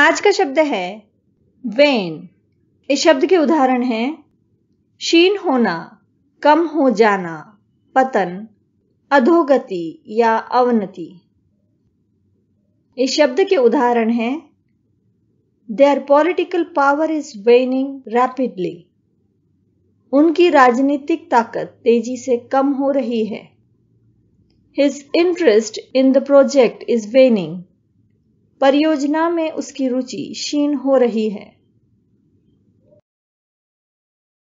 आज का शब्द है वेन इस शब्द के उदाहरण हैं क्षीण होना कम हो जाना पतन अधोगति या अवनति इस शब्द के उदाहरण हैं there political power is waning rapidly उनकी राजनीतिक ताकत तेजी से कम हो रही है his interest in the project is waning परियोजना में उसकी रुचि क्षीण हो रही है